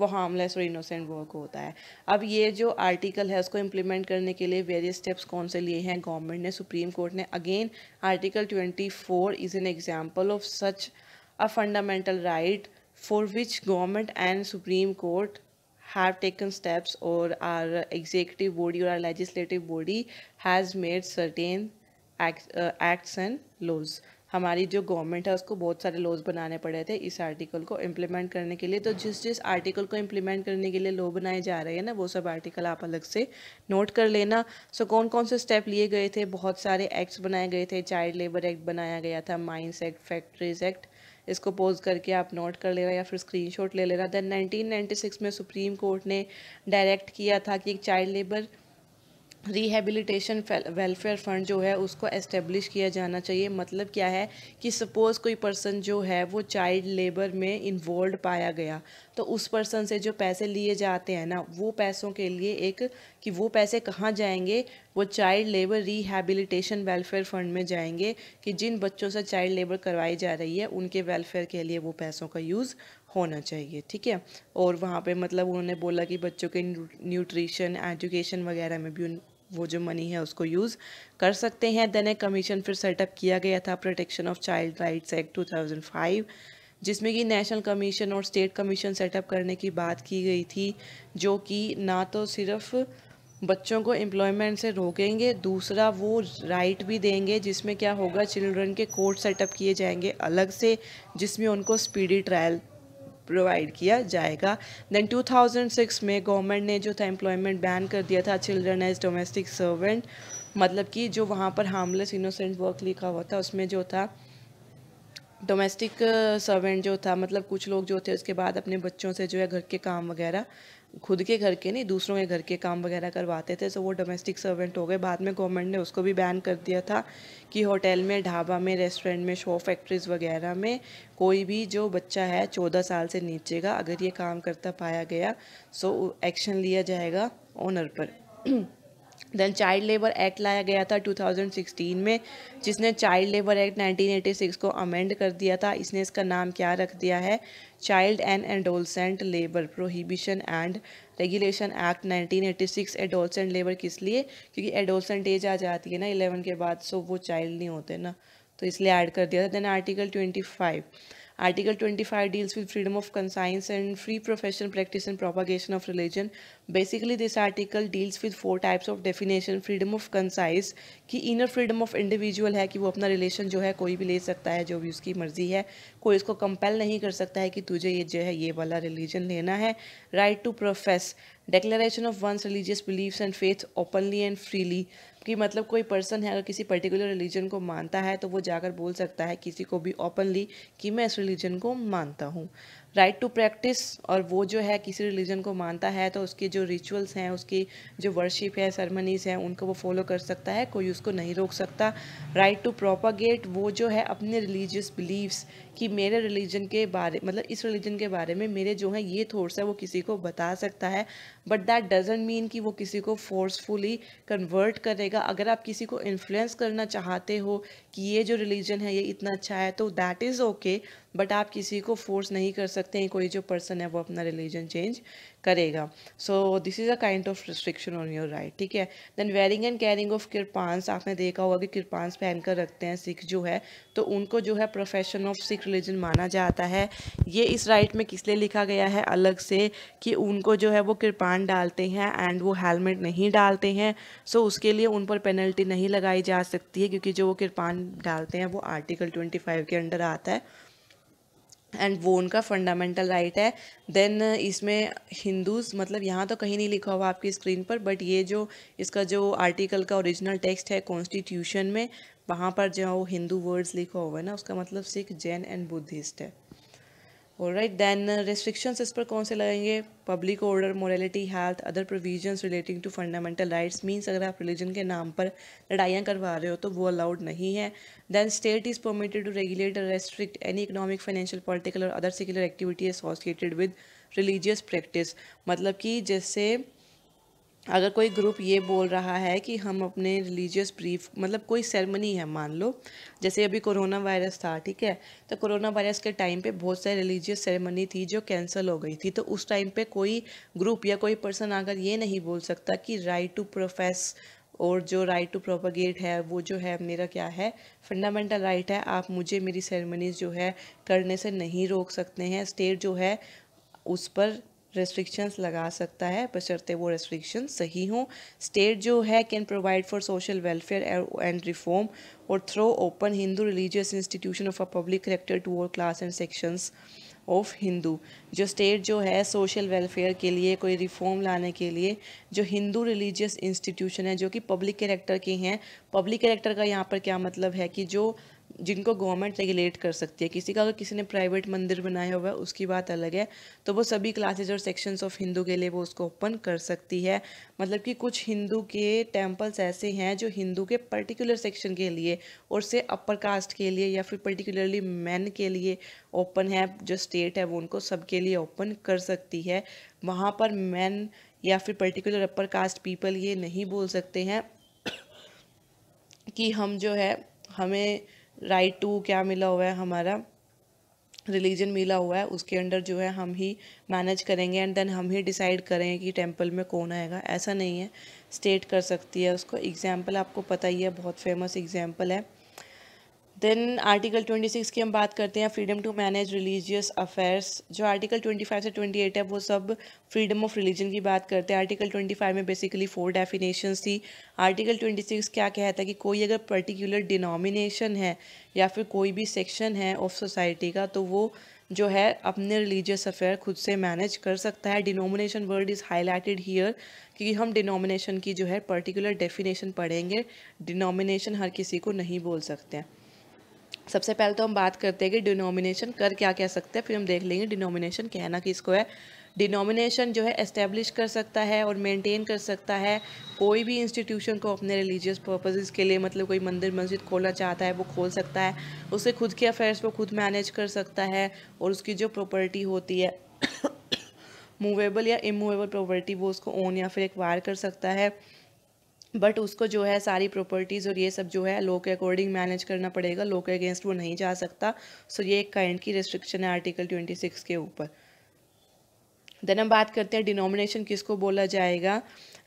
वो हार्मलेस और इनोसेंट वर्क होता है अब ये जो आर्टिकल है उसको इम्प्लीमेंट करने के लिए वेरियस स्टेप्स कौन से लिए हैं गवर्नमेंट ने सुप्रीम कोर्ट ने again article twenty four is an example of such a fundamental right for which government and Supreme Court have taken steps और आर एग्जीक्यूटिव बॉडी और our legislative body has made certain acts and laws हमारी जो government है उसको बहुत सारे laws बनाने पड़े थे इस आर्टिकल को इम्प्लीमेंट करने के लिए तो जिस जिस आर्टिकल को इम्प्लीमेंट करने के लिए लॉ बनाए जा रहे हैं ना वो सब आर्टिकल आप अलग से नोट कर लेना सो कौन कौन से स्टेप लिए गए थे बहुत सारे एक्ट्स बनाए गए थे चाइल्ड लेबर एक्ट बनाया गया था माइंस एक्ट फैक्ट्रीज एक्ट इसको पोज करके आप नोट कर लेना या फिर स्क्रीनशॉट ले लेना देन 1996 में सुप्रीम कोर्ट ने डायरेक्ट किया था कि एक child labour rehabilitation welfare fund जो है उसको एस्टेब्लिश किया जाना चाहिए मतलब क्या है कि सपोज़ कोई पर्सन जो है वो चाइल्ड लेबर में इन्वॉल्व पाया गया तो उस पर्सन से जो पैसे लिए जाते हैं ना वो पैसों के लिए एक कि वो पैसे कहाँ जाएंगे वो child labour rehabilitation welfare fund में जाएंगे कि जिन बच्चों से चाइल्ड लेबर करवाई जा रही है उनके वेलफेयर के लिए वो पैसों का यूज़ होना चाहिए ठीक है और वहाँ पे मतलब उन्होंने बोला कि बच्चों के न्यूट्रिशन एजुकेशन वगैरह में भी उन वो जो मनी है उसको यूज़ कर सकते हैं देन एक कमीशन फिर सेटअप किया गया था protection of child rights act 2005 जिसमें कि नेशनल कमीशन और स्टेट कमीशन सेटअप करने की बात की गई थी जो कि ना तो सिर्फ बच्चों को एम्प्लॉयमेंट से रोकेंगे दूसरा वो राइट भी देंगे जिसमें क्या होगा चिल्ड्रन के कोर्ट सेटअप किए जाएंगे अलग से जिसमें उनको स्पीडी ट्रायल प्रोवाइड किया जाएगा देन 2006 में गवर्नमेंट ने जो था एम्प्लॉयमेंट बैन कर दिया था चिल्ड्रन एज डोमेस्टिक सर्वेंट मतलब कि जो वहाँ पर हार्मलेस इनोसेंट वर्क लिखा हुआ था उसमें जो था डोमेस्टिक सर्वेंट uh, जो था मतलब कुछ लोग जो थे उसके बाद अपने बच्चों से जो है घर के काम वगैरह खुद के घर के नहीं दूसरों के घर के काम वगैरह करवाते थे सो वो डोमेस्टिक सर्वेंट हो गए बाद में गवर्नमेंट ने उसको भी बैन कर दिया था कि होटल में ढाबा में रेस्टोरेंट में शो फैक्ट्रीज़ वगैरह में कोई भी जो बच्चा है चौदह साल से नीचे का अगर ये काम करता पाया गया सो एक्शन लिया जाएगा ओनर पर देन चाइल्ड लेबर एक्ट लाया गया था 2016 में जिसने चाइल्ड लेबर एक्ट 1986 को अमेंड कर दिया था इसने इसका नाम क्या रख दिया है child and adolescent labour prohibition and regulation act 1986 adolescent labour किस लिए क्योंकि एडोलसेंट एज आ जाती है ना 11 के बाद सो वो चाइल्ड नहीं होते ना तो इसलिए ऐड कर दिया था then article twenty five article 25 five deals with freedom of conscience and free professional practice and propagation of religion basically this article deals with four types of definition freedom of conscience कि inner freedom of individual है कि वो अपना relation जो है कोई भी ले सकता है जो भी उसकी मर्जी है कोई उसको कंपेल नहीं कर सकता है कि तुझे ये जो है ये वाला रिलीजन लेना है right to profess declaration of one's religious belief and faith openly and freely कि मतलब कोई पर्सन है अगर किसी पर्टिकुलर रिलीजन को मानता है तो वो जाकर बोल सकता है किसी को भी ओपनली कि मैं इस रिलीजन को मानता हूँ राइट टू प्रैक्टिस और वो जो है किसी रिलीजन को मानता है तो उसके जो रिचुअल्स हैं उसकी जो वर्शिप है सरमनीज हैं उनको वो फॉलो कर सकता है कोई उसको नहीं रोक सकता राइट टू प्रोपागेट वो जो है अपने रिलीजियस बिलीव्स कि मेरे रिलीजन के बारे मतलब इस रिलीजन के बारे में मेरे जो हैं ये थॉट्स है वो किसी को बता सकता है बट दैट डजेंट मीन कि वो किसी को फोर्सफुली कन्वर्ट करेगा अगर आप किसी को इन्फ्लुएंस करना चाहते हो कि ये जो रिलीजन है ये इतना अच्छा है तो दैट इज़ ओके बट आप किसी को फोर्स नहीं कर सकते हैं कोई जो पर्सन है वो अपना रिलीजन चेंज करेगा so this is a kind of restriction on your right ठीक है then wearing and carrying of kirpans आपने देखा होगा कि किरपान्स पहन कर रखते हैं सिख जो है तो उनको जो है प्रोफेशन ऑफ सिख रिलीजन माना जाता है ये इस राइट में किस लिए लिखा गया है अलग से कि उनको जो है वो किरपान डालते हैं एंड वो हेलमेट नहीं डालते हैं सो so उसके लिए उन पर पेनल्टी नहीं लगाई जा सकती है क्योंकि जो वो किरपान डालते हैं वो आर्टिकल ट्वेंटी फाइव के अंडर आता है एंड वो उनका फंडामेंटल राइट है देन इसमें हिंदूज मतलब यहाँ तो कहीं नहीं लिखा हुआ आपकी स्क्रीन पर बट ये जो इसका जो आर्टिकल का ओरिजिनल टेक्स्ट है कॉन्स्टिट्यूशन में वहाँ पर जो हिंदू वर्ड्स लिखा हुआ है ना उसका मतलब सिख जैन एंड बुद्धिस्ट है और राइट देन रेस्ट्रिक्शंस इस पर कौन से लगेंगे public order morality health other provisions relating to fundamental rights means अगर आप रिलीजन के नाम पर लड़ाइयाँ करवा रहे हो तो वो अलाउड नहीं है then state is permitted to regulate restrict any economic financial political और other secular activity associated with religious practice मतलब कि जैसे अगर कोई ग्रुप ये बोल रहा है कि हम अपने रिलीजियस ब्रीफ मतलब कोई सेरेमनी है मान लो जैसे अभी कोरोना वायरस था ठीक है तो कोरोना वायरस के टाइम पे बहुत सारी रिलीजियस सेरेमनी थी जो कैंसिल हो गई थी तो उस टाइम पे कोई ग्रुप या कोई पर्सन आकर ये नहीं बोल सकता कि राइट टू प्रोफेस और जो राइट टू प्रोपागेट है वो जो है मेरा क्या है फंडामेंटल राइट right है आप मुझे मेरी सेरेमनीज जो है करने से नहीं रोक सकते हैं स्टेट जो है उस पर रेस्ट्रिक्शंस लगा सकता है बशर्ते वो रेस्ट्रिक्शन सही हों स्टेट जो है can provide for social welfare and reform और throw open Hindu religious institution of a public character to all class and sections of Hindu जो स्टेट जो है सोशल वेलफेयर के लिए कोई रिफॉर्म लाने के लिए जो हिंदू रिलीजियस इंस्टीट्यूशन है जो कि पब्लिक करेक्टर के हैं पब्लिक करेक्टर का यहाँ पर क्या मतलब है कि जो जिनको गवर्नमेंट रेगुलेट कर सकती है किसी का अगर किसी ने प्राइवेट मंदिर बनाया हुआ है उसकी बात अलग है तो वो सभी क्लासेज और सेक्शंस ऑफ हिंदू के लिए वो उसको ओपन कर सकती है मतलब कि कुछ हिंदू के टेम्पल्स ऐसे हैं जो हिंदू के पर्टिकुलर सेक्शन के लिए और से अपर कास्ट के लिए या फिर पर्टिकुलरली मैन के लिए ओपन है जो स्टेट है वो उनको सबके लिए ओपन कर सकती है वहाँ पर मैन या फिर पर्टिकुलर अपर कास्ट पीपल ये नहीं बोल सकते हैं कि हम जो है हमें राइट टू क्या मिला हुआ है हमारा रिलीजन मिला हुआ है उसके अंडर जो है हम ही मैनेज करेंगे एंड देन हम ही डिसाइड करेंगे कि टेम्पल में कौन आएगा ऐसा नहीं है स्टेट कर सकती है उसको एग्ज़ाम्पल आपको पता ही है बहुत फेमस एग्ज़ाम्पल है देन आर्टिकल 26 की हम बात करते हैं freedom to manage religious affairs जो आर्टिकल 25 से 28 है वो सब फ्रीडम ऑफ रिलीजन की बात करते हैं आर्टिकल 25 में बेसिकली फोर डेफिनेशन थी आर्टिकल 26 क्या कहता है कि कोई अगर पर्टिकुलर डिनोमिनेशन है या फिर कोई भी सेक्शन है ऑफ सोसाइटी का तो वो जो है अपने रिलीजियस अफेयर खुद से मैनेज कर सकता है denomination word is highlighted here क्योंकि हम डिनोमिनेशन की जो है पर्टिकुलर डेफिनेशन पढ़ेंगे डिनोमिनेशन हर किसी को नहीं बोल सकते हैं सबसे पहले तो हम बात करते हैं कि डिनोमिनेशन कर क्या कह सकते हैं फिर हम देख लेंगे डिनोमिनेशन कहना किसको है डिनोमिनेशन जो है एस्टेब्लिश कर सकता है और मेंटेन कर सकता है कोई भी इंस्टीट्यूशन को अपने रिलीजियस पर्पसेस के लिए मतलब कोई मंदिर मस्जिद खोलना चाहता है वो खोल सकता है उसे खुद के अफेयर्स को खुद मैनेज कर सकता है और उसकी जो प्रॉपर्टी होती है मूवेबल या इमूवेबल प्रॉपर्टी वो उसको ओन या फिर एक कर सकता है बट उसको जो है सारी प्रॉपर्टीज़ और ये सब जो है लो के अकॉर्डिंग मैनेज करना पड़ेगा लो के अगेंस्ट वो नहीं जा सकता सो ये एक काइंड की रिस्ट्रिक्शन है आर्टिकल ट्वेंटी सिक्स के ऊपर देन हम बात करते हैं डिनोमिनेशन किसको बोला जाएगा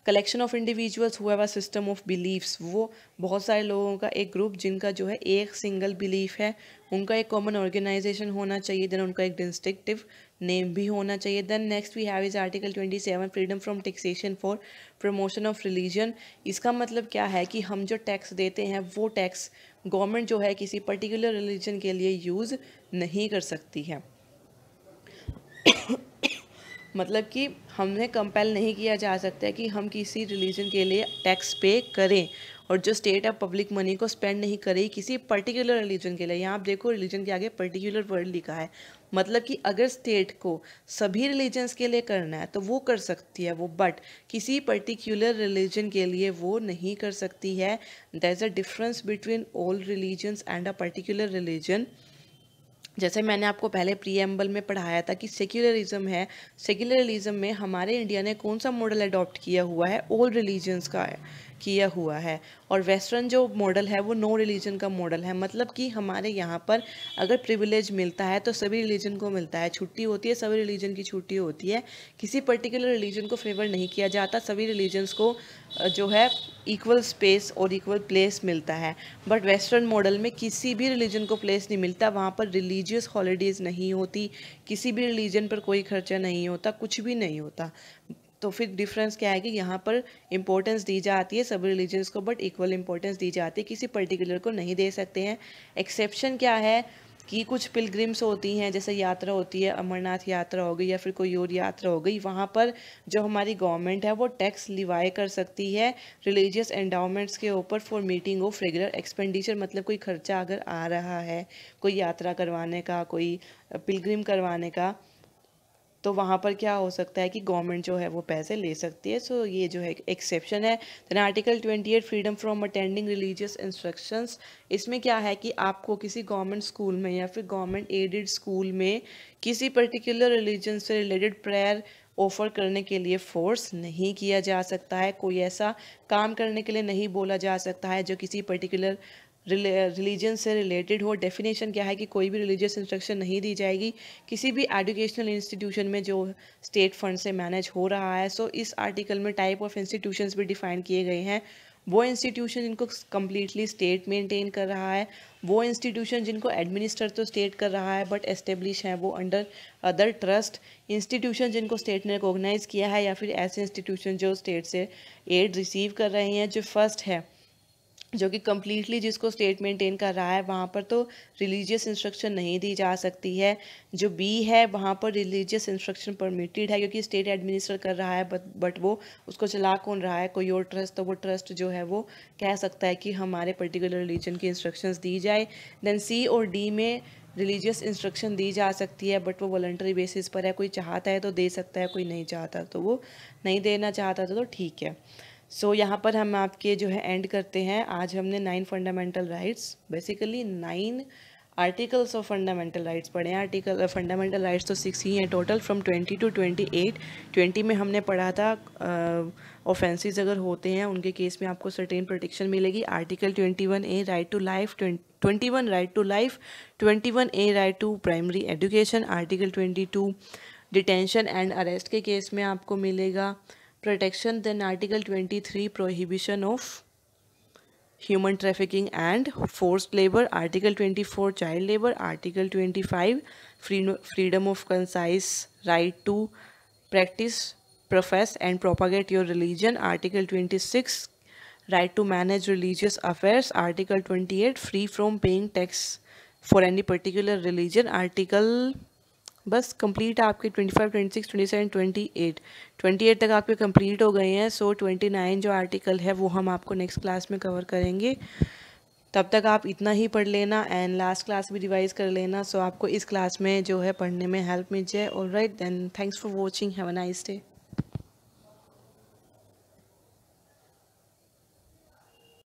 कलेक्शन ऑफ इंडिविजुअल्स हुआ सिस्टम ऑफ बिलीफ्स वो बहुत सारे लोगों का एक ग्रुप जिनका जो है एक सिंगल बिलीफ है उनका एक कॉमन ऑर्गेनाइजेशन होना चाहिए देन उनका एक डिस्टिक्टिव नेम भी होना चाहिए then next we have is article twenty seven freedom from taxation for promotion of religion इसका मतलब क्या है कि हम जो टैक्स देते हैं वो टैक्स गवर्नमेंट जो है किसी पर्टिकुलर रिलीजन के लिए यूज़ नहीं कर सकती है मतलब कि हमने कंपेल नहीं किया जा सकता है कि हम किसी रिलीजन के लिए टैक्स पे करें और जो स्टेट अब पब्लिक मनी को स्पेंड नहीं करे किसी पर्टिकुलर रिलीजन के लिए यहाँ आप देखो रिलीजन के आगे पर्टिकुलर वर्ड लिखा है मतलब कि अगर स्टेट को सभी रिलीजन्स के लिए करना है तो वो कर सकती है वो बट किसी पर्टिकुलर रिलीजन के लिए वो नहीं कर सकती है there is a difference between all religions and a particular religion जैसे मैंने आपको पहले प्रीएम्बल में पढ़ाया था कि सेक्युलरिज्म है सेक्युलरिज्म में हमारे इंडिया ने कौन सा मॉडल अडॉप्ट किया हुआ है ओल्ड रिलीजन्स का है किया हुआ है और वेस्टर्न जो मॉडल है वो नो रिलीजन का मॉडल है मतलब कि हमारे यहाँ पर अगर प्रिविलेज मिलता है तो सभी रिलीजन को मिलता है छुट्टी होती है सभी रिलीजन की छुट्टी होती है किसी पर्टिकुलर रिलीजन को फेवर नहीं किया जाता सभी रिलीजन्स को जो है इक्वल स्पेस और इक्वल प्लेस मिलता है बट वेस्टर्न मॉडल में किसी भी रिलीजन को प्लेस नहीं मिलता वहाँ पर रिलीजियस हॉलीडेज़ नहीं होती किसी भी रिलीजन पर कोई खर्चा नहीं होता कुछ भी नहीं होता तो फिर डिफरेंस क्या है कि यहाँ पर इंपॉर्टेंस दी जाती है सभी रिलीजन्स को बट इक्वल इंपॉर्टेंस दी जाती है किसी पर्टिकुलर को नहीं दे सकते हैं एक्सेप्शन क्या है कि कुछ पिलग्रिम्स होती हैं जैसे यात्रा होती है अमरनाथ यात्रा हो गई या फिर कोई और यात्रा हो गई वहाँ पर जो हमारी गवर्नमेंट है वो टैक्स लिवाए कर सकती है रिलीजियस एंडाउमेंट्स के ऊपर for meeting of regular expenditure मतलब कोई खर्चा अगर आ रहा है कोई यात्रा करवाने का कोई पिलग्रिम करवाने का तो वहाँ पर क्या हो सकता है कि गवर्नमेंट जो है वो पैसे ले सकती है सो so, ये जो है एक्सेप्शन है then article twenty eight freedom from attending religious instructions इसमें क्या है कि आपको किसी गवर्नमेंट स्कूल में या फिर गवर्नमेंट एडेड स्कूल में किसी पर्टिकुलर रिलीजन से रिलेटेड प्रेयर ऑफ़र करने के लिए फोर्स नहीं किया जा सकता है कोई ऐसा काम करने के लिए नहीं बोला जा सकता है जो किसी पर्टिकुलर रिलीजन से रिलेटेड हो डेफिनेशन क्या है कि कोई भी रिलीजियस इंस्ट्रक्शन नहीं दी जाएगी किसी भी एजुकेशनल इंस्टीट्यूशन में जो स्टेट फंड से मैनेज हो रहा है सो इस आर्टिकल में टाइप ऑफ इंस्टीट्यूशन भी डिफाइन किए गए हैं वो इंस्टीट्यूशन जिनको कम्प्लीटली स्टेट मेंटेन कर रहा है वो इंस्टीट्यूशन जिनको एडमिनिस्टर तो स्टेट कर रहा है बट एस्टेब्लिश है वो अंडर अदर ट्रस्ट इंस्टीट्यूशन जिनको स्टेट ने रिकोगनाइज़ किया है या फिर ऐसे इंस्टीट्यूशन जो स्टेट से एड रिसीव कर रहे हैं जो फर्स्ट है जो कि कम्प्लीटली जिसको स्टेट मेंटेन कर रहा है वहाँ पर तो रिलीजियस इंस्ट्रक्शन नहीं दी जा सकती है जो बी है वहाँ पर रिलीजियस इंस्ट्रक्शन परमिटेड है क्योंकि स्टेट एडमिनिस्टर कर रहा है बट बट वो उसको चला कौन रहा है कोई और ट्रस्ट तो वो ट्रस्ट जो है वो कह सकता है कि हमारे पर्टिकुलर रिलीजन की इंस्ट्रक्शन दी जाए देन सी और डी में रिलीजियस इंस्ट्रक्शन दी जा सकती है बट वो वॉल्ट्री बेसिस पर है कोई चाहता है तो दे सकता है कोई नहीं चाहता तो वो नहीं देना चाहता तो, तो ठीक है सो so, यहाँ पर हम आपके जो है एंड करते हैं आज हमने nine fundamental rights basically nine articles of fundamental rights पढ़े हैं आर्टिकल फंडामेंटल राइट्स तो सिक्स ही हैं total from twenty to twenty eight twenty में हमने पढ़ा था ऑफेंसेस uh, अगर होते हैं उनके केस में आपको सर्टेन प्रोटेक्शन मिलेगी article twenty one A right to life twenty one right to life twenty one A right to primary education article twenty two detention and arrest के केस में आपको मिलेगा protection then article 23 prohibition of human trafficking and forced labor article 24 child labor article 25 free, freedom of concise right to practice profess and propagate your religion article 26 right to manage religious affairs article 28 free from paying tax for any particular religion article बस complete आपके 25, 26, 27, 28, 28 तक आपके complete हो गए हैं सो so, 29 जो article है वो हम आपको नेक्स्ट क्लास में कवर करेंगे तब तक आप इतना ही पढ़ लेना एंड लास्ट क्लास भी रिवाइज कर लेना सो so आपको इस क्लास में जो है पढ़ने में हेल्प मिल जाए और right then thanks for watching have a nice day